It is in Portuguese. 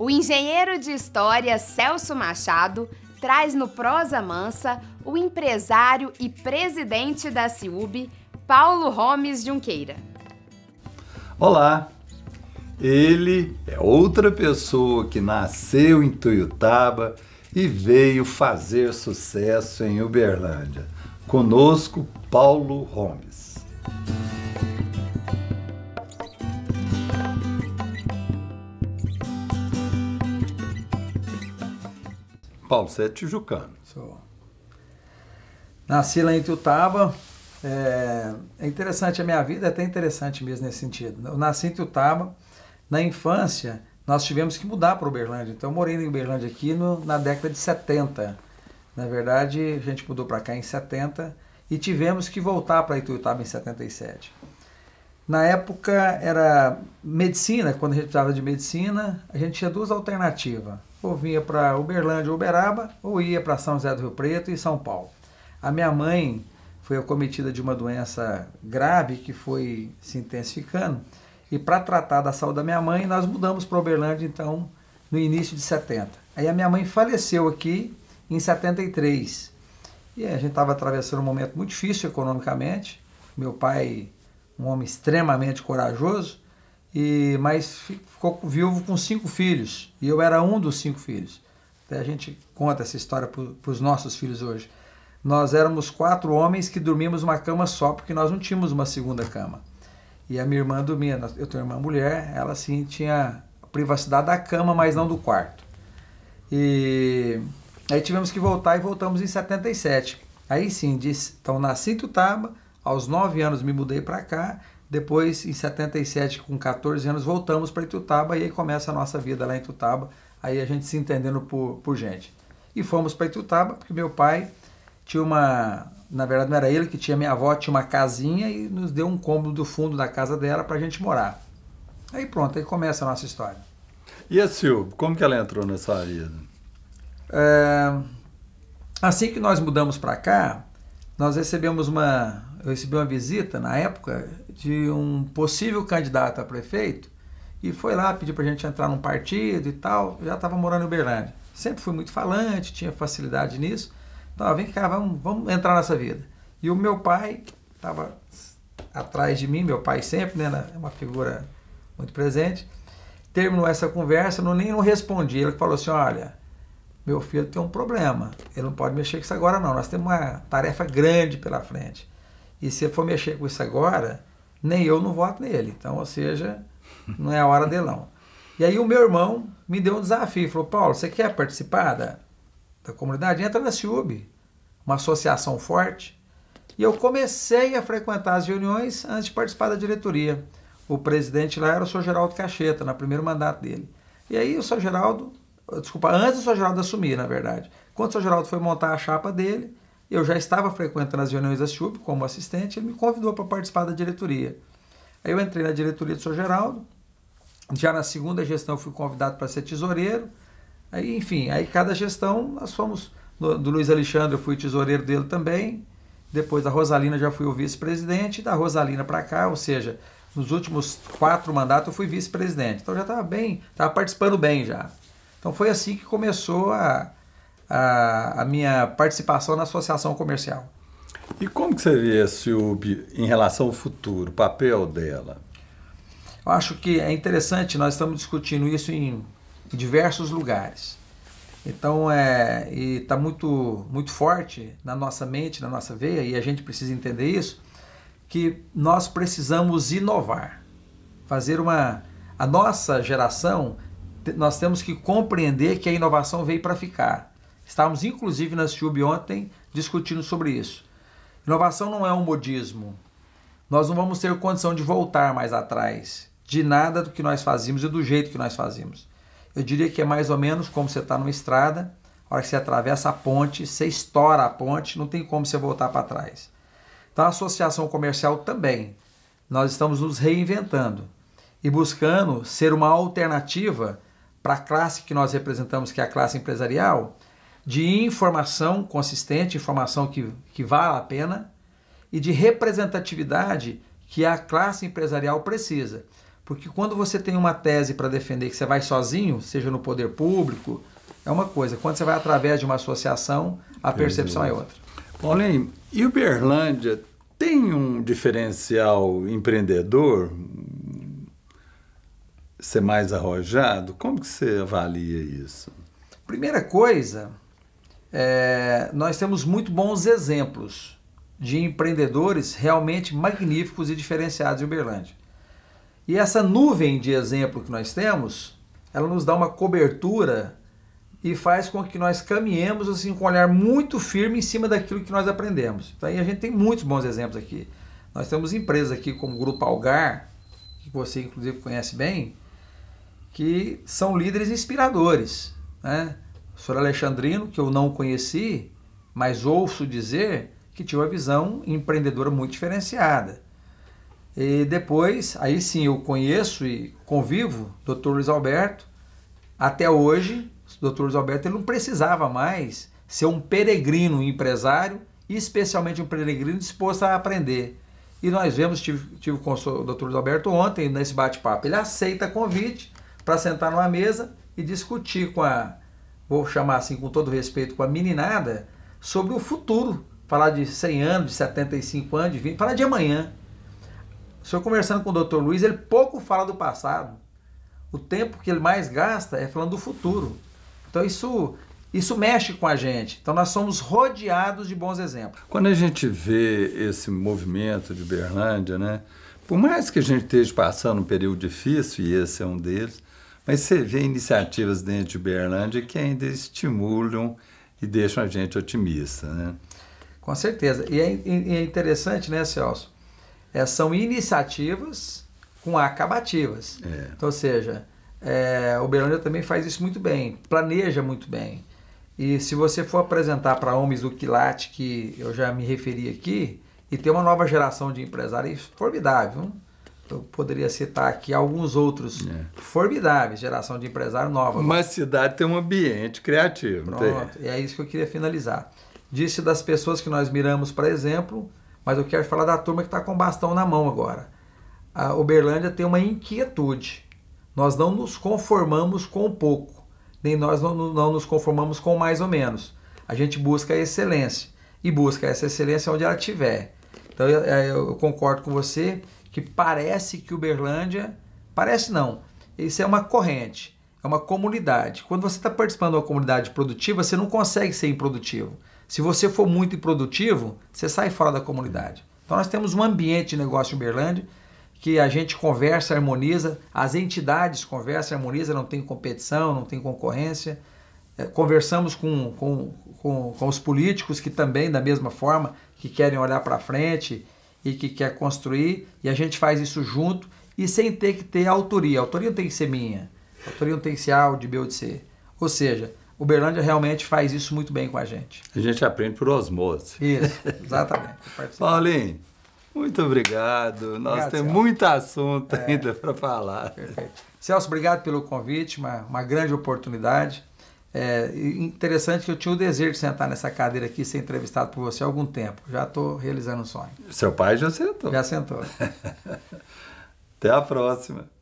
O engenheiro de história Celso Machado traz no Prosa Mansa o empresário e presidente da CIUB, Paulo Gomes Junqueira. Olá! Ele é outra pessoa que nasceu em Tuiutaba e veio fazer sucesso em Uberlândia. Conosco, Paulo Gomes. Paulo, você é tijucano. Sou. Nasci lá em Tutaba. É, é, interessante a minha vida, é até interessante mesmo nesse sentido. Eu nasci em Tutaba. Na infância, nós tivemos que mudar para Uberlândia. Então, eu morei em Uberlândia aqui no, na década de 70. Na verdade, a gente mudou para cá em 70 e tivemos que voltar para Ituiutaba em 77. Na época era medicina, quando a gente precisava de medicina, a gente tinha duas alternativas ou vinha para Uberlândia, Uberaba, ou ia para São José do Rio Preto e São Paulo. A minha mãe foi acometida de uma doença grave que foi se intensificando, e para tratar da saúde da minha mãe, nós mudamos para Uberlândia, então, no início de 70. Aí a minha mãe faleceu aqui em 73. E a gente estava atravessando um momento muito difícil economicamente. Meu pai, um homem extremamente corajoso, e mas ficou viúvo com cinco filhos e eu era um dos cinco filhos. Até a gente conta essa história para os nossos filhos hoje. Nós éramos quatro homens que dormíamos uma cama só porque nós não tínhamos uma segunda cama. E a minha irmã dormia. Eu tenho uma mulher, ela sim tinha privacidade da cama, mas não do quarto. E aí tivemos que voltar e voltamos em 77. Aí sim, disse, então nasci em Tutaba, aos nove anos me mudei para cá depois, em 77, com 14 anos, voltamos para Itutaba e aí começa a nossa vida lá em Itutaba. Aí a gente se entendendo por, por gente. E fomos para Itutaba porque meu pai tinha uma. Na verdade, não era ele que tinha, minha avó tinha uma casinha e nos deu um cômodo do fundo da casa dela para a gente morar. Aí pronto, aí começa a nossa história. E a Silvia, como que ela entrou nessa área? É, assim que nós mudamos para cá, nós recebemos uma, eu recebi uma visita na época de um possível candidato a prefeito e foi lá pedir para a gente entrar num partido e tal. Já estava morando em Uberlândia. Sempre fui muito falante, tinha facilidade nisso. Então, vem cá, vamos, vamos entrar nessa vida. E o meu pai estava atrás de mim, meu pai sempre, né? É uma figura muito presente. Terminou essa conversa, não, nem não respondi. Ele falou assim: olha, meu filho tem um problema, ele não pode mexer com isso agora, não. Nós temos uma tarefa grande pela frente. E se for mexer com isso agora, nem eu não voto nele. Então, ou seja, não é a hora dele não. E aí o meu irmão me deu um desafio, falou, Paulo, você quer participar da, da comunidade? Entra na CIUB, uma associação forte. E eu comecei a frequentar as reuniões antes de participar da diretoria. O presidente lá era o Sr. Geraldo Cacheta, no primeiro mandato dele. E aí o Sr. Geraldo, desculpa, antes do Sr. Geraldo assumir, na verdade. Quando o Sr. Geraldo foi montar a chapa dele, eu já estava frequentando as reuniões da SUB como assistente, ele me convidou para participar da diretoria. Aí eu entrei na diretoria do Sr. Geraldo, já na segunda gestão fui convidado para ser tesoureiro, aí enfim, aí cada gestão nós fomos, do, do Luiz Alexandre eu fui tesoureiro dele também, depois da Rosalina já fui o vice-presidente, da Rosalina para cá, ou seja, nos últimos quatro mandatos eu fui vice-presidente, então já estava bem, estava participando bem já. Então foi assim que começou a, a, a minha participação na associação comercial. E como que você vê a SUB em relação ao futuro, o papel dela? Eu acho que é interessante, nós estamos discutindo isso em diversos lugares. Então, é, está muito, muito forte na nossa mente, na nossa veia, e a gente precisa entender isso, que nós precisamos inovar, fazer uma... A nossa geração, nós temos que compreender que a inovação veio para ficar. Estávamos, inclusive, na SUB ontem discutindo sobre isso. Inovação não é um modismo. Nós não vamos ter condição de voltar mais atrás de nada do que nós fazíamos e do jeito que nós fazíamos. Eu diria que é mais ou menos como você está numa estrada, a hora que você atravessa a ponte, você estoura a ponte, não tem como você voltar para trás. Então a associação comercial também. Nós estamos nos reinventando e buscando ser uma alternativa para a classe que nós representamos, que é a classe empresarial, de informação consistente, informação que, que vale a pena, e de representatividade que a classe empresarial precisa. Porque quando você tem uma tese para defender que você vai sozinho, seja no poder público, é uma coisa. Quando você vai através de uma associação, a percepção é outra. Paulinho, e Uberlândia tem um diferencial empreendedor? Ser mais arrojado? Como que você avalia isso? Primeira coisa, é, nós temos muito bons exemplos de empreendedores realmente magníficos e diferenciados em Uberlândia. E essa nuvem de exemplo que nós temos, ela nos dá uma cobertura e faz com que nós caminhemos assim com um olhar muito firme em cima daquilo que nós aprendemos. Então, aí a gente tem muitos bons exemplos aqui. Nós temos empresas aqui como o Grupo Algar, que você inclusive conhece bem, que são líderes inspiradores, né? Sr. Alexandrino, que eu não conheci, mas ouço dizer que tinha uma visão empreendedora muito diferenciada. E depois, aí sim eu conheço e convivo Dr. Luiz Alberto. Até hoje, o Dr. Luiz Alberto ele não precisava mais ser um peregrino empresário, especialmente um peregrino disposto a aprender. E nós vemos, tive, tive com o Dr. Luiz Alberto ontem nesse bate-papo. Ele aceita convite para sentar numa mesa e discutir com a vou chamar assim com todo respeito com a meninada, sobre o futuro. Falar de 100 anos, de 75 anos, de 20, falar de amanhã. O senhor conversando com o Dr. Luiz, ele pouco fala do passado. O tempo que ele mais gasta é falando do futuro. Então isso isso mexe com a gente. Então nós somos rodeados de bons exemplos. Quando a gente vê esse movimento de Berlândia, né? Por mais que a gente esteja passando um período difícil, e esse é um deles, mas você vê iniciativas dentro de Uberlândia que ainda estimulam e deixam a gente otimista, né? Com certeza. E é, é interessante, né, Celso? É, são iniciativas com acabativas. É. Então, ou seja, é, Uberlândia também faz isso muito bem, planeja muito bem. E se você for apresentar para homens do quilate, que eu já me referi aqui, e tem uma nova geração de empresários é formidável, hein? eu poderia citar aqui alguns outros é. formidáveis, geração de empresário nova. Uma cidade tem um ambiente criativo. Pronto, e é isso que eu queria finalizar. Disse das pessoas que nós miramos para exemplo, mas eu quero falar da turma que está com bastão na mão agora. A Uberlândia tem uma inquietude. Nós não nos conformamos com pouco, nem nós não, não nos conformamos com mais ou menos. A gente busca a excelência e busca essa excelência onde ela tiver Então eu, é, eu concordo com você que parece que Uberlândia. Parece não. Isso é uma corrente, é uma comunidade. Quando você está participando de uma comunidade produtiva, você não consegue ser improdutivo. Se você for muito improdutivo, você sai fora da comunidade. Então nós temos um ambiente de negócio em Uberlândia que a gente conversa, harmoniza, as entidades conversam, harmonizam, não tem competição, não tem concorrência. É, conversamos com, com, com, com os políticos que também, da mesma forma, que querem olhar para frente e que quer construir, e a gente faz isso junto e sem ter que ter autoria. A autoria não tem que ser minha, a autoria não tem que ser A, ou de B ou de C. Ou seja, Uberlândia realmente faz isso muito bem com a gente. A gente aprende por osmose. Isso, exatamente. Paulinho, muito obrigado. obrigado Nós temos muito assunto é, ainda para falar. Perfeito. Celso, obrigado pelo convite, uma, uma grande oportunidade. É interessante que eu tinha o desejo de sentar nessa cadeira aqui e ser entrevistado por você há algum tempo. Já estou realizando um sonho. Seu pai já sentou. Já sentou. Até a próxima.